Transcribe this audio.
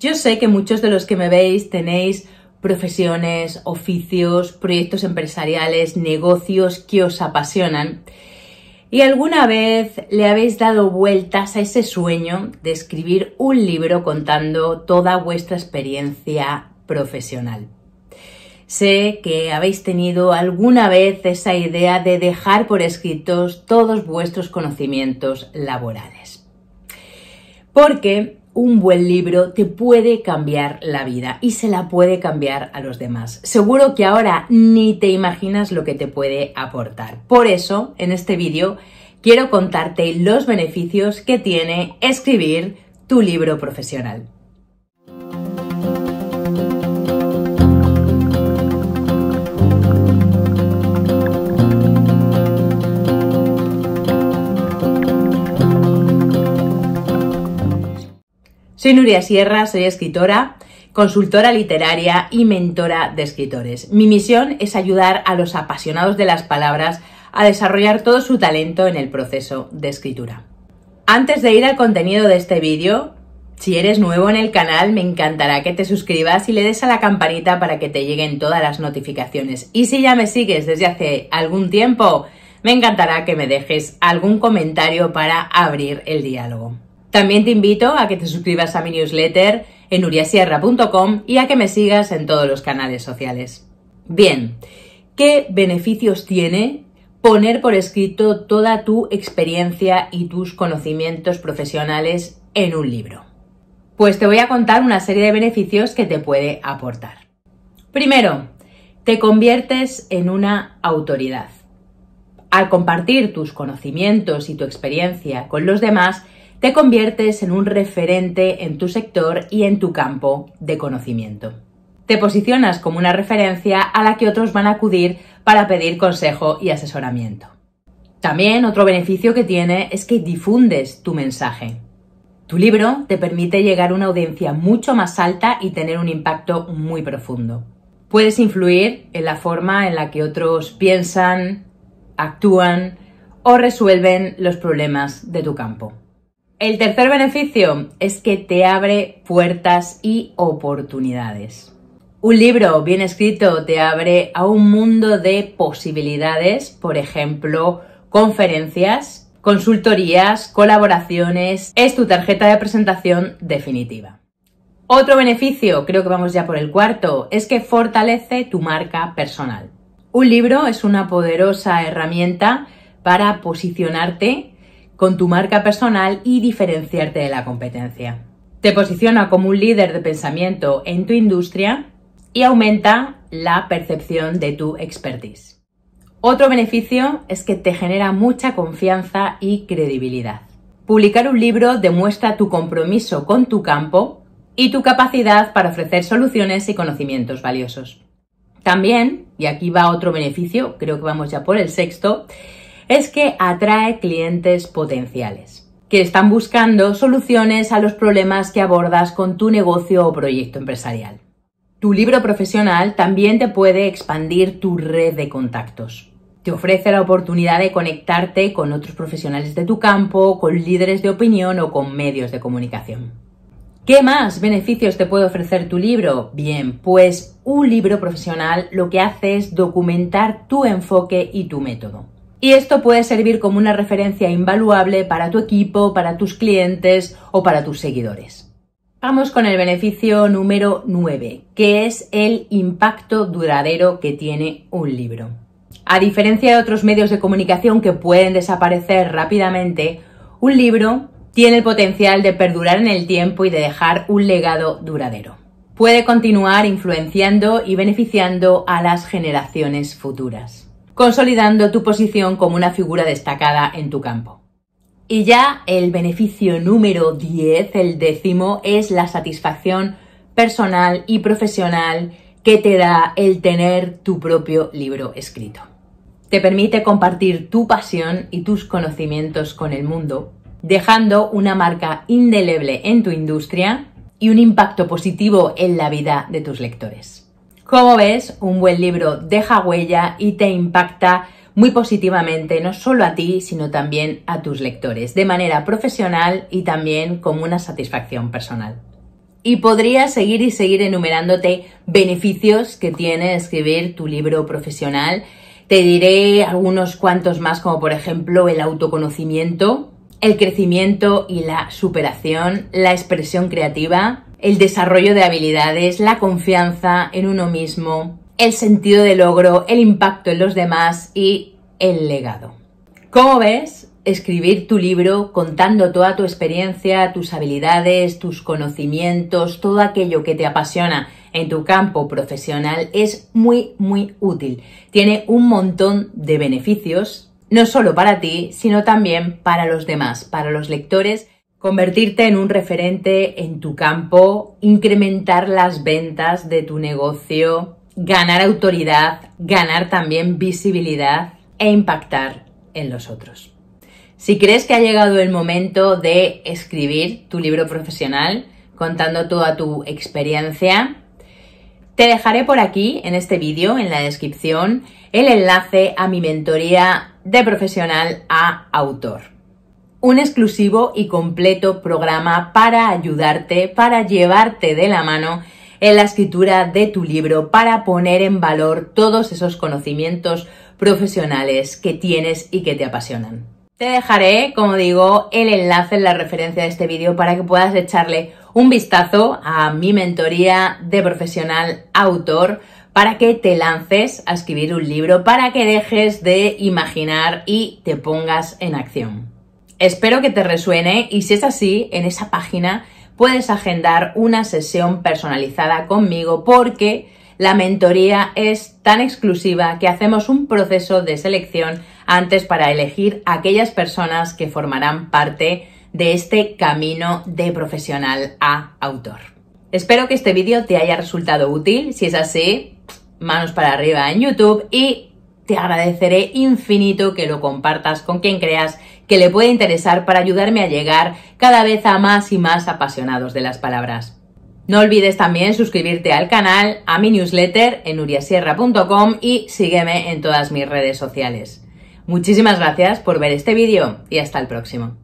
Yo sé que muchos de los que me veis tenéis profesiones, oficios, proyectos empresariales, negocios que os apasionan. ¿Y alguna vez le habéis dado vueltas a ese sueño de escribir un libro contando toda vuestra experiencia profesional? Sé que habéis tenido alguna vez esa idea de dejar por escritos todos vuestros conocimientos laborales. Porque un buen libro te puede cambiar la vida y se la puede cambiar a los demás. Seguro que ahora ni te imaginas lo que te puede aportar. Por eso, en este vídeo, quiero contarte los beneficios que tiene escribir tu libro profesional. Soy Nuria Sierra, soy escritora, consultora literaria y mentora de escritores. Mi misión es ayudar a los apasionados de las palabras a desarrollar todo su talento en el proceso de escritura. Antes de ir al contenido de este vídeo, si eres nuevo en el canal, me encantará que te suscribas y le des a la campanita para que te lleguen todas las notificaciones. Y si ya me sigues desde hace algún tiempo, me encantará que me dejes algún comentario para abrir el diálogo. También te invito a que te suscribas a mi newsletter en uriasierra.com y a que me sigas en todos los canales sociales. Bien, ¿qué beneficios tiene poner por escrito toda tu experiencia y tus conocimientos profesionales en un libro? Pues te voy a contar una serie de beneficios que te puede aportar. Primero, te conviertes en una autoridad. Al compartir tus conocimientos y tu experiencia con los demás, te conviertes en un referente en tu sector y en tu campo de conocimiento. Te posicionas como una referencia a la que otros van a acudir para pedir consejo y asesoramiento. También otro beneficio que tiene es que difundes tu mensaje. Tu libro te permite llegar a una audiencia mucho más alta y tener un impacto muy profundo. Puedes influir en la forma en la que otros piensan, actúan o resuelven los problemas de tu campo. El tercer beneficio es que te abre puertas y oportunidades. Un libro bien escrito te abre a un mundo de posibilidades, por ejemplo, conferencias, consultorías, colaboraciones. Es tu tarjeta de presentación definitiva. Otro beneficio, creo que vamos ya por el cuarto, es que fortalece tu marca personal. Un libro es una poderosa herramienta para posicionarte con tu marca personal y diferenciarte de la competencia. Te posiciona como un líder de pensamiento en tu industria y aumenta la percepción de tu expertise. Otro beneficio es que te genera mucha confianza y credibilidad. Publicar un libro demuestra tu compromiso con tu campo y tu capacidad para ofrecer soluciones y conocimientos valiosos. También, y aquí va otro beneficio, creo que vamos ya por el sexto, es que atrae clientes potenciales que están buscando soluciones a los problemas que abordas con tu negocio o proyecto empresarial. Tu libro profesional también te puede expandir tu red de contactos. Te ofrece la oportunidad de conectarte con otros profesionales de tu campo, con líderes de opinión o con medios de comunicación. ¿Qué más beneficios te puede ofrecer tu libro? Bien, pues un libro profesional lo que hace es documentar tu enfoque y tu método y esto puede servir como una referencia invaluable para tu equipo, para tus clientes o para tus seguidores. Vamos con el beneficio número 9, que es el impacto duradero que tiene un libro. A diferencia de otros medios de comunicación que pueden desaparecer rápidamente, un libro tiene el potencial de perdurar en el tiempo y de dejar un legado duradero. Puede continuar influenciando y beneficiando a las generaciones futuras consolidando tu posición como una figura destacada en tu campo. Y ya el beneficio número 10, el décimo, es la satisfacción personal y profesional que te da el tener tu propio libro escrito. Te permite compartir tu pasión y tus conocimientos con el mundo, dejando una marca indeleble en tu industria y un impacto positivo en la vida de tus lectores. Como ves, un buen libro deja huella y te impacta muy positivamente, no solo a ti, sino también a tus lectores, de manera profesional y también como una satisfacción personal. Y podría seguir y seguir enumerándote beneficios que tiene escribir tu libro profesional. Te diré algunos cuantos más, como por ejemplo el autoconocimiento, el crecimiento y la superación, la expresión creativa, el desarrollo de habilidades, la confianza en uno mismo, el sentido de logro, el impacto en los demás y el legado. ¿Cómo ves, escribir tu libro contando toda tu experiencia, tus habilidades, tus conocimientos, todo aquello que te apasiona en tu campo profesional es muy, muy útil. Tiene un montón de beneficios, no solo para ti, sino también para los demás, para los lectores convertirte en un referente en tu campo, incrementar las ventas de tu negocio, ganar autoridad, ganar también visibilidad e impactar en los otros. Si crees que ha llegado el momento de escribir tu libro profesional contando toda tu experiencia, te dejaré por aquí, en este vídeo, en la descripción, el enlace a mi mentoría de profesional a autor un exclusivo y completo programa para ayudarte, para llevarte de la mano en la escritura de tu libro, para poner en valor todos esos conocimientos profesionales que tienes y que te apasionan. Te dejaré, como digo, el enlace en la referencia de este vídeo para que puedas echarle un vistazo a mi mentoría de profesional autor para que te lances a escribir un libro, para que dejes de imaginar y te pongas en acción. Espero que te resuene y si es así, en esa página puedes agendar una sesión personalizada conmigo porque la mentoría es tan exclusiva que hacemos un proceso de selección antes para elegir aquellas personas que formarán parte de este camino de profesional a autor. Espero que este vídeo te haya resultado útil. Si es así, manos para arriba en YouTube y te agradeceré infinito que lo compartas con quien creas que le puede interesar para ayudarme a llegar cada vez a más y más apasionados de las palabras. No olvides también suscribirte al canal, a mi newsletter en uriasierra.com y sígueme en todas mis redes sociales. Muchísimas gracias por ver este vídeo y hasta el próximo.